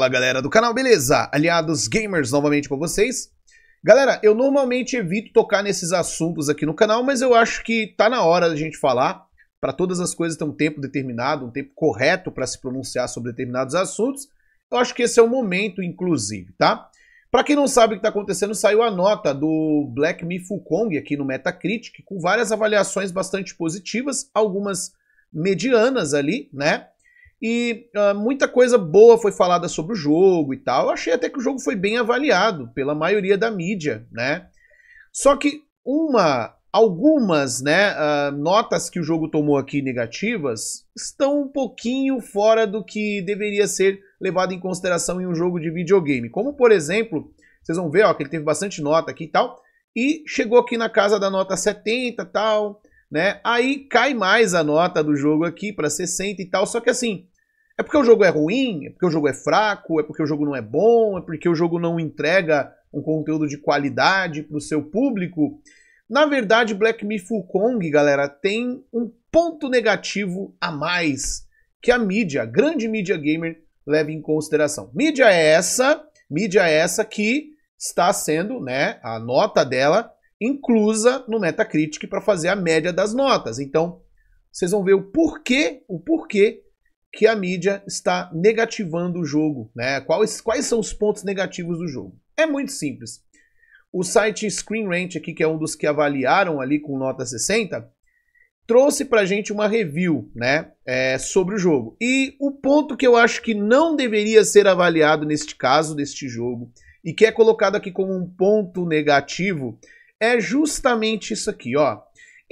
Fala galera do canal, beleza? Aliados gamers novamente com vocês. Galera, eu normalmente evito tocar nesses assuntos aqui no canal, mas eu acho que tá na hora da gente falar. Para todas as coisas ter um tempo determinado, um tempo correto para se pronunciar sobre determinados assuntos. Eu acho que esse é o momento, inclusive, tá? Para quem não sabe o que está acontecendo, saiu a nota do Black Me Kong aqui no Metacritic, com várias avaliações bastante positivas, algumas medianas ali, né? E uh, muita coisa boa foi falada sobre o jogo e tal. Eu achei até que o jogo foi bem avaliado pela maioria da mídia, né? Só que uma, algumas, né, uh, notas que o jogo tomou aqui negativas estão um pouquinho fora do que deveria ser levado em consideração em um jogo de videogame. Como por exemplo, vocês vão ver, ó, que ele teve bastante nota aqui e tal, e chegou aqui na casa da nota 70 tal, né? Aí cai mais a nota do jogo aqui para 60 e tal, só que assim, é porque o jogo é ruim? É porque o jogo é fraco? É porque o jogo não é bom? É porque o jogo não entrega um conteúdo de qualidade para o seu público? Na verdade, Black Myth Kong, galera, tem um ponto negativo a mais que a mídia, a grande mídia gamer, leva em consideração. Mídia é essa, mídia é essa que está sendo, né, a nota dela inclusa no Metacritic para fazer a média das notas. Então, vocês vão ver o porquê, o porquê que a mídia está negativando o jogo, né? Quais, quais são os pontos negativos do jogo? É muito simples. O site Rant, aqui, que é um dos que avaliaram ali com nota 60, trouxe pra gente uma review, né, é, sobre o jogo. E o ponto que eu acho que não deveria ser avaliado neste caso deste jogo e que é colocado aqui como um ponto negativo é justamente isso aqui, ó.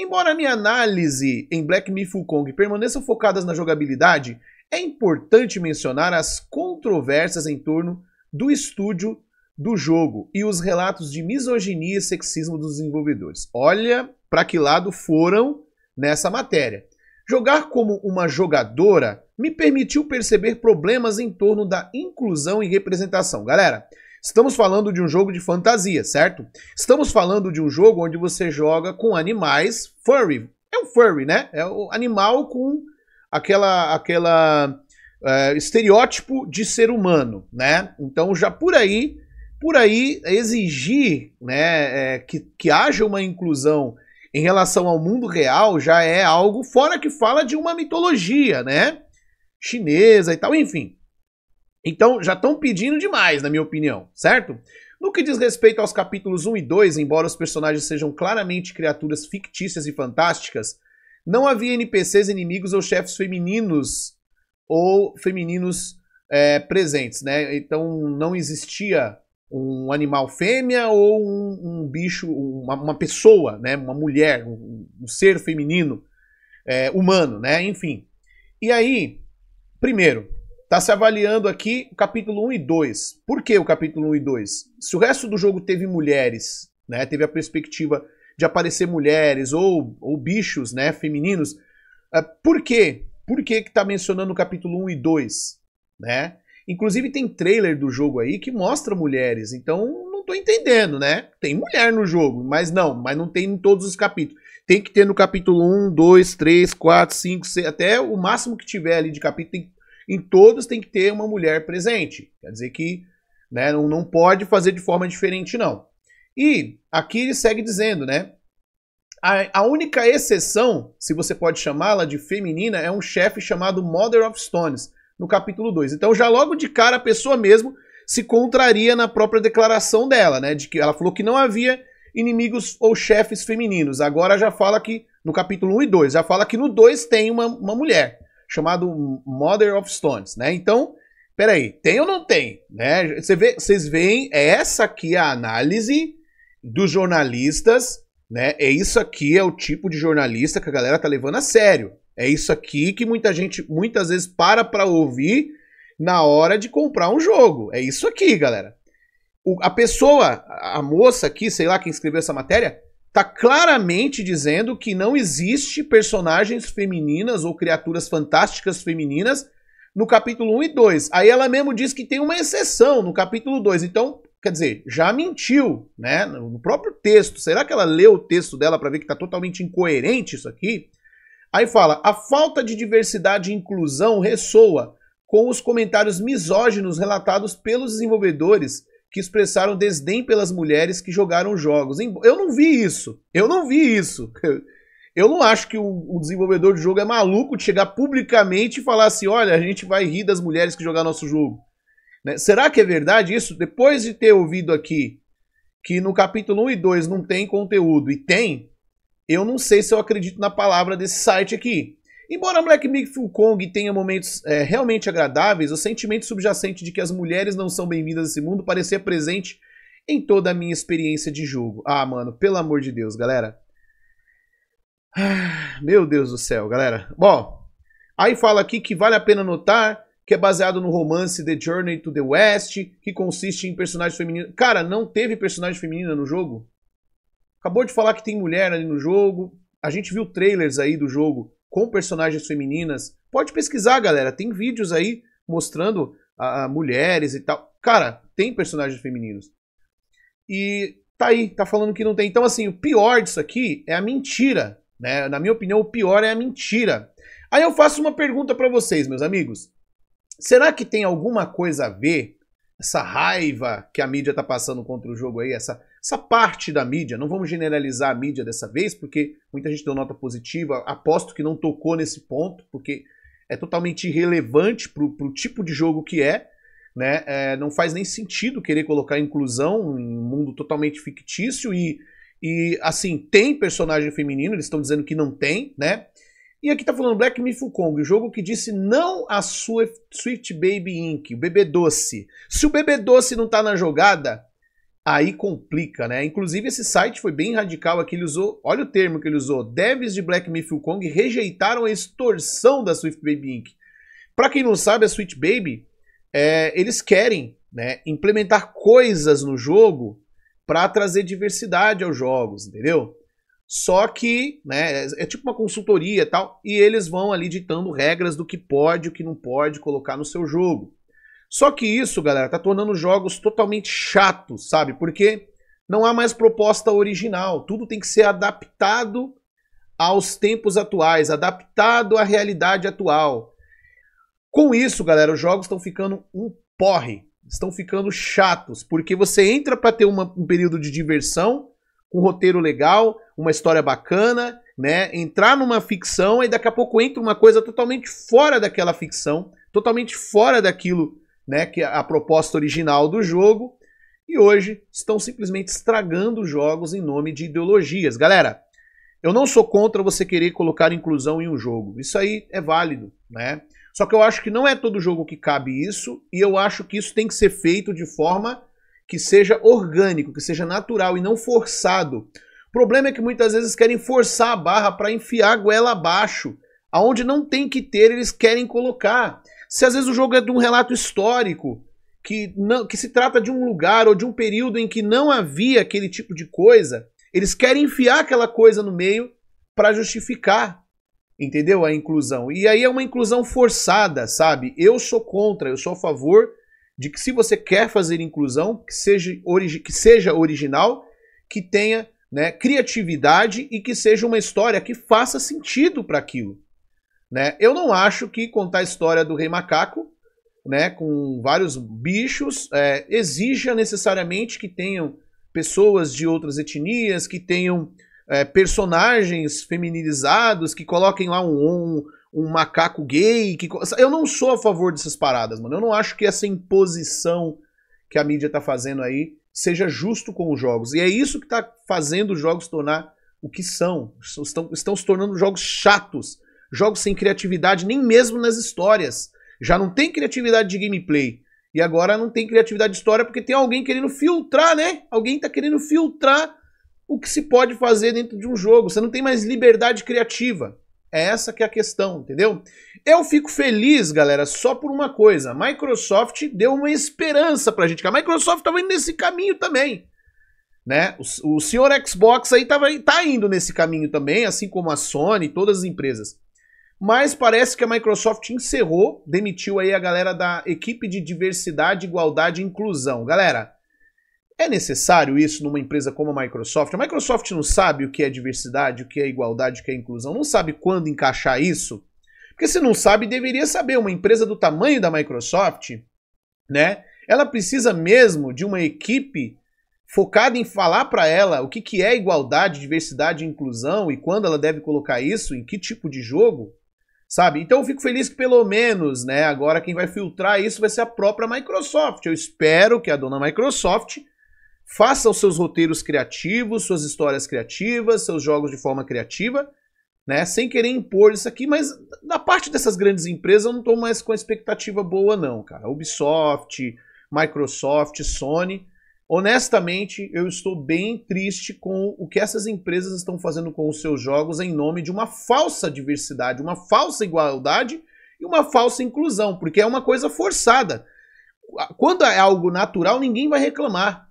Embora minha análise em Black Myth Kong permaneça focadas na jogabilidade, é importante mencionar as controvérsias em torno do estúdio do jogo e os relatos de misoginia e sexismo dos desenvolvedores. Olha para que lado foram nessa matéria. Jogar como uma jogadora me permitiu perceber problemas em torno da inclusão e representação. Galera, Estamos falando de um jogo de fantasia, certo? Estamos falando de um jogo onde você joga com animais furry. É um furry, né? É o animal com aquela aquela é, estereótipo de ser humano, né? Então já por aí, por aí exigir, né, é, que, que haja uma inclusão em relação ao mundo real já é algo fora que fala de uma mitologia, né? Chinesa e tal, enfim. Então, já estão pedindo demais, na minha opinião, certo? No que diz respeito aos capítulos 1 e 2, embora os personagens sejam claramente criaturas fictícias e fantásticas, não havia NPCs inimigos ou chefes femininos ou femininos é, presentes, né? Então não existia um animal fêmea ou um, um bicho, uma, uma, pessoa, né? Uma mulher, um, um ser feminino, é, humano, né? Enfim. E aí, primeiro, Está se avaliando aqui o capítulo 1 e 2. Por que o capítulo 1 e 2? Se o resto do jogo teve mulheres, né, teve a perspectiva de aparecer mulheres ou, ou bichos né, femininos, uh, por quê? Por que está mencionando o capítulo 1 e 2? Né? Inclusive tem trailer do jogo aí que mostra mulheres, então não estou entendendo, né? Tem mulher no jogo, mas não, mas não tem em todos os capítulos. Tem que ter no capítulo 1, 2, 3, 4, 5, 6, até o máximo que tiver ali de capítulo tem que em todos tem que ter uma mulher presente. Quer dizer que né, não, não pode fazer de forma diferente, não. E aqui ele segue dizendo, né? A, a única exceção, se você pode chamá-la de feminina, é um chefe chamado Mother of Stones, no capítulo 2. Então, já logo de cara, a pessoa mesmo se contraria na própria declaração dela, né? De que ela falou que não havia inimigos ou chefes femininos. Agora já fala que, no capítulo 1 e 2, já fala que no 2 tem uma, uma mulher chamado Mother of Stones, né? Então, peraí, tem ou não tem? Né? Você vê, vocês veem, é essa aqui a análise dos jornalistas, né? É isso aqui é o tipo de jornalista que a galera tá levando a sério. É isso aqui que muita gente muitas vezes para para ouvir na hora de comprar um jogo. É isso aqui, galera. O, a pessoa, a moça aqui, sei lá quem escreveu essa matéria, está claramente dizendo que não existe personagens femininas ou criaturas fantásticas femininas no capítulo 1 e 2. Aí ela mesmo diz que tem uma exceção no capítulo 2. Então, quer dizer, já mentiu, né? No próprio texto. Será que ela leu o texto dela para ver que está totalmente incoerente isso aqui? Aí fala: a falta de diversidade e inclusão ressoa com os comentários misóginos relatados pelos desenvolvedores que expressaram desdém pelas mulheres que jogaram jogos. Eu não vi isso. Eu não vi isso. Eu não acho que o desenvolvedor de jogo é maluco de chegar publicamente e falar assim: olha, a gente vai rir das mulheres que jogaram nosso jogo. Né? Será que é verdade isso? Depois de ter ouvido aqui que no capítulo 1 e 2 não tem conteúdo e tem, eu não sei se eu acredito na palavra desse site aqui. Embora Black Myth Kong tenha momentos é, realmente agradáveis, o sentimento subjacente de que as mulheres não são bem-vindas nesse mundo parecia presente em toda a minha experiência de jogo. Ah, mano, pelo amor de Deus, galera. Ah, meu Deus do céu, galera. Bom, aí fala aqui que vale a pena notar que é baseado no romance The Journey to the West, que consiste em personagens femininos. Cara, não teve personagem feminina no jogo? Acabou de falar que tem mulher ali no jogo. A gente viu trailers aí do jogo com personagens femininas. Pode pesquisar, galera. Tem vídeos aí mostrando a, mulheres e tal. Cara, tem personagens femininos. E tá aí, tá falando que não tem. Então, assim, o pior disso aqui é a mentira. Né? Na minha opinião, o pior é a mentira. Aí eu faço uma pergunta para vocês, meus amigos. Será que tem alguma coisa a ver essa raiva que a mídia tá passando contra o jogo aí, essa essa parte da mídia, não vamos generalizar a mídia dessa vez, porque muita gente deu nota positiva, aposto que não tocou nesse ponto, porque é totalmente irrelevante para o tipo de jogo que é, né? É, não faz nem sentido querer colocar inclusão em um mundo totalmente fictício e, e assim, tem personagem feminino, eles estão dizendo que não tem, né? E aqui tá falando Black Mifu Kong, o jogo que disse não a Swift, Swift Baby Inc., o bebê doce. Se o bebê doce não tá na jogada, aí complica, né? Inclusive, esse site foi bem radical aqui, ele usou, olha o termo que ele usou, devs de Black Myth Kong rejeitaram a extorsão da Swift Baby Inc. Para quem não sabe, a Swift Baby, é, eles querem né, implementar coisas no jogo para trazer diversidade aos jogos, entendeu? Só que, né, é, é tipo uma consultoria e tal, e eles vão ali ditando regras do que pode, e o que não pode colocar no seu jogo. Só que isso, galera, tá tornando os jogos totalmente chatos, sabe? Porque não há mais proposta original, tudo tem que ser adaptado aos tempos atuais, adaptado à realidade atual. Com isso, galera, os jogos estão ficando um porre, estão ficando chatos, porque você entra para ter uma, um período de diversão, um roteiro legal, uma história bacana, né? Entrar numa ficção e daqui a pouco entra uma coisa totalmente fora daquela ficção, totalmente fora daquilo né, que é a proposta original do jogo, e hoje estão simplesmente estragando jogos em nome de ideologias. Galera, eu não sou contra você querer colocar inclusão em um jogo. Isso aí é válido, né? Só que eu acho que não é todo jogo que cabe isso, e eu acho que isso tem que ser feito de forma que seja orgânico, que seja natural e não forçado. O problema é que muitas vezes querem forçar a barra para enfiar a goela abaixo. Aonde não tem que ter, eles querem colocar. Se às vezes o jogo é de um relato histórico, que, não, que se trata de um lugar ou de um período em que não havia aquele tipo de coisa, eles querem enfiar aquela coisa no meio para justificar, entendeu? A inclusão. E aí é uma inclusão forçada, sabe? Eu sou contra, eu sou a favor de que se você quer fazer inclusão, que seja, que seja original, que tenha né, criatividade e que seja uma história que faça sentido para aquilo. Né? Eu não acho que contar a história do rei macaco, né, com vários bichos, é, exija necessariamente que tenham pessoas de outras etnias, que tenham é, personagens feminilizados, que coloquem lá um, um, um macaco gay. Que... Eu não sou a favor dessas paradas, mano. Eu não acho que essa imposição que a mídia tá fazendo aí seja justo com os jogos. E é isso que tá fazendo os jogos tornar o que são. Estão, estão se tornando jogos chatos jogos sem criatividade, nem mesmo nas histórias. Já não tem criatividade de gameplay. E agora não tem criatividade de história porque tem alguém querendo filtrar, né? Alguém tá querendo filtrar o que se pode fazer dentro de um jogo. Você não tem mais liberdade criativa. É essa que é a questão, entendeu? Eu fico feliz, galera, só por uma coisa. A Microsoft deu uma esperança pra gente, a Microsoft tava indo nesse caminho também. Né? O, o senhor Xbox aí tava, tá indo nesse caminho também, assim como a Sony e todas as empresas. Mas parece que a Microsoft encerrou, demitiu aí a galera da equipe de diversidade, igualdade e inclusão. Galera, é necessário isso numa empresa como a Microsoft? A Microsoft não sabe o que é diversidade, o que é igualdade, o que é inclusão, não sabe quando encaixar isso? Porque se não sabe, deveria saber. Uma empresa do tamanho da Microsoft, né? Ela precisa mesmo de uma equipe focada em falar para ela o que, que é igualdade, diversidade e inclusão e quando ela deve colocar isso, em que tipo de jogo sabe? Então eu fico feliz que pelo menos, né, agora quem vai filtrar isso vai ser a própria Microsoft. Eu espero que a dona Microsoft faça os seus roteiros criativos, suas histórias criativas, seus jogos de forma criativa, né, sem querer impor isso aqui, mas da parte dessas grandes empresas eu não estou mais com expectativa boa não, cara. Ubisoft, Microsoft, Sony, Honestamente, eu estou bem triste com o que essas empresas estão fazendo com os seus jogos em nome de uma falsa diversidade, uma falsa igualdade e uma falsa inclusão, porque é uma coisa forçada. Quando é algo natural, ninguém vai reclamar.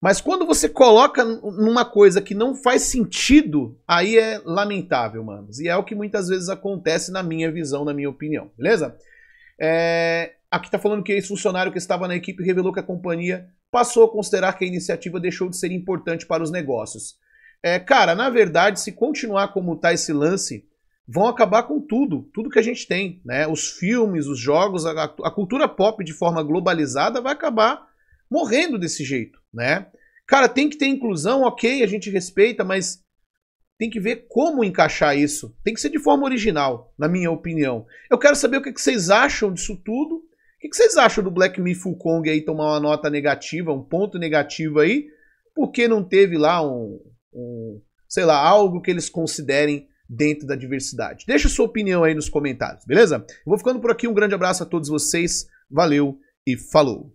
Mas quando você coloca numa coisa que não faz sentido, aí é lamentável, manos. E é o que muitas vezes acontece na minha visão, na minha opinião, beleza? É... Aqui tá falando que esse funcionário que estava na equipe revelou que a companhia passou a considerar que a iniciativa deixou de ser importante para os negócios. É, cara, na verdade, se continuar como está esse lance, vão acabar com tudo, tudo que a gente tem, né? Os filmes, os jogos, a, a cultura pop de forma globalizada vai acabar morrendo desse jeito, né? Cara, tem que ter inclusão, ok, a gente respeita, mas tem que ver como encaixar isso. Tem que ser de forma original, na minha opinião. Eu quero saber o que, que vocês acham disso tudo que, que vocês acham do Black Mifu Kong aí tomar uma nota negativa, um ponto negativo aí? Porque não teve lá um, um, sei lá, algo que eles considerem dentro da diversidade. Deixa sua opinião aí nos comentários, beleza? vou ficando por aqui, um grande abraço a todos vocês, valeu e falou!